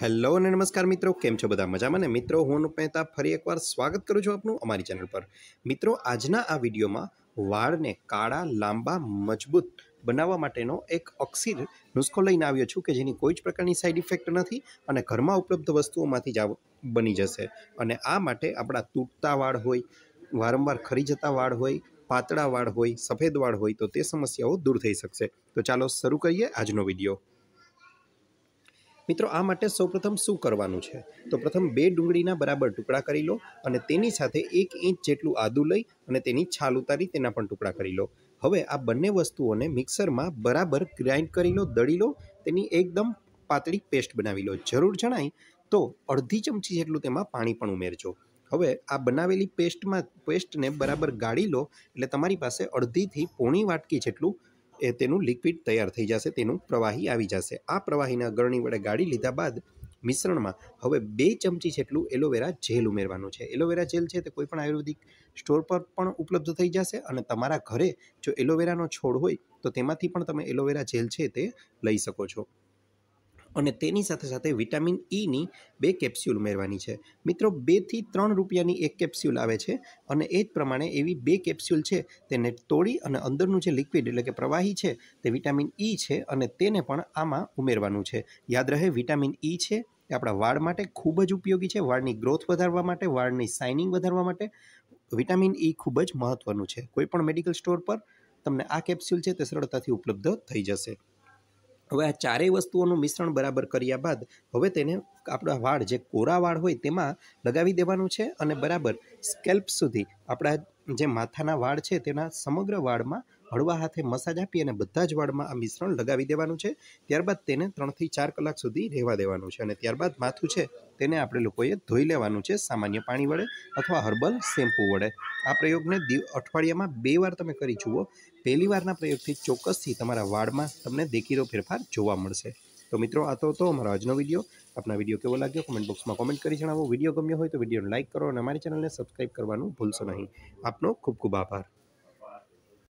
hello અને નમસ્કાર મિત્રો કેમ છો બધા મજામાં ને મિત્રો હું મહેતા ફરી એકવાર સ્વાગત કરું છું આપનું અમારી ચેનલ પર મિત્રો આજના આ વિડીયોમાં વાળને કાળા લાંબા મજબૂત બનાવવા માટેનો એક અક્ષીર નુસ્ખો લઈને આવ્યો છું કે જેની કોઈ જ પ્રકારની સાઇડ ઇફેક્ટ નથી અને ઘરમાં ઉપલબ્ધ વસ્તુઓમાંથી જ બની જશે અને આ માટે આપણા તૂટતા વાળ હોય વારંવાર ખરી જતા વાળ હોય પાતળા વાળ હોય સફેદ વાળ હોય તો તે સમસ્યાઓ દૂર થઈ શકશે તો ચાલો શરૂ કરીએ આજનો વિડીયો મિત્રો આ માટે સૌપ્રથમ શું કરવાનું છે તો પ્રથમ બે ડુંગળીના બરાબર ટુકડા કરી લો અને તેની સાથે એક ઇંચ જેટલું આદું લઈ અને તેની છાલ ઉતારી તેના પણ ટુકડા કરી લો હવે આ બંને વસ્તુઓને મિક્સરમાં બરાબર ગ્રાઇન્ડ કરી લો દળી લો તેની એકદમ પાતળી પેસ્ટ બનાવી લો જરૂર જણાય તો અડધી ચમચી જેટલું તેમાં પાણી પણ ઉમેરજો હવે આ બનાવેલી પેસ્ટમાં પેસ્ટને બરાબર ગાળી લો એટલે તમારી પાસે અડધીથી પોણી વાટકી જેટલું એ તેનું લિક્વિડ તૈયાર થઈ જશે તેનું પ્રવાહી આવી જશે આ પ્રવાહીના ગળણી વડે ગાળી લીધા બાદ મિશ્રણમાં હવે બે ચમચી જેટલું એલોવેરા જેલ ઉમેરવાનું છે એલોવેરા જેલ છે તે કોઈપણ આયુર્વેદિક સ્ટોર પર પણ ઉપલબ્ધ થઈ જશે અને તમારા ઘરે જો એલોવેરાનો છોડ હોય તો તેમાંથી પણ તમે એલોવેરા જેલ છે તે લઈ શકો છો અને તેની સાથે સાથે વિટામિન ઈની e બે કેપ્સ્યુલ ઉમેરવાની છે મિત્રો બેથી ત્રણ રૂપિયાની એક કેપ્સ્યુલ આવે છે અને એ જ પ્રમાણે એવી બે કેપ્સ્યુલ છે તેને તોડી અને અંદરનું જે લિક્વિડ એટલે કે પ્રવાહી છે તે વિટામિન ઈ e છે અને તેને પણ આમાં ઉમેરવાનું છે યાદ રહે વિટામિન ઈ e છે એ આપણા વાળ માટે ખૂબ જ ઉપયોગી છે વાળની ગ્રોથ વધારવા માટે વાળની સાઇનિંગ વધારવા માટે વિટામિન ઈ ખૂબ જ મહત્ત્વનું છે કોઈપણ મેડિકલ સ્ટોર પર તમને આ કેપ્સ્યુલ છે તે સરળતાથી ઉપલબ્ધ થઈ જશે હવે આ ચારેય વસ્તુઓનું મિશ્રણ બરાબર કર્યા બાદ હવે તેને આપણા વાળ જે કોરા વાળ હોય તેમાં લગાવી દેવાનું છે અને બરાબર સ્કેલ્પ સુધી આપણા જે માથાના વાળ છે તેના સમગ્ર વાળમાં હળવા હાથે મસાજ આપી અને બધા જ વાળમાં આ મિશ્રણ લગાવી દેવાનું છે ત્યારબાદ તેને ત્રણથી ચાર કલાક સુધી રહેવા દેવાનું છે અને ત્યારબાદ માથું છે તેને આપણે લોકોએ ધોઈ લેવાનું છે સામાન્ય પાણી વડે અથવા હર્બલ શેમ્પુ વડે આ પ્રયોગને અઠવાડિયામાં બે વાર તમે કરી જુઓ પહેલી વારના પ્રયોગથી ચોક્કસથી તમારા વાળમાં તમને દેખીરો ફેરફાર જોવા મળશે તો મિત્રો આ તો હતો અમારો આજનો વિડીયો આપના વિડીયો કેવો લાગ્યો કોમેન્ટ બોક્સમાં કોમેન્ટ કરી જણાવો વિડીયો ગમ્યો હોય તો વિડીયોને લાઇક કરો અને અમારી ચેનલને સબસ્ક્રાઇબ કરવાનું ભૂલશો નહીં આપનો ખૂબ ખૂબ આભાર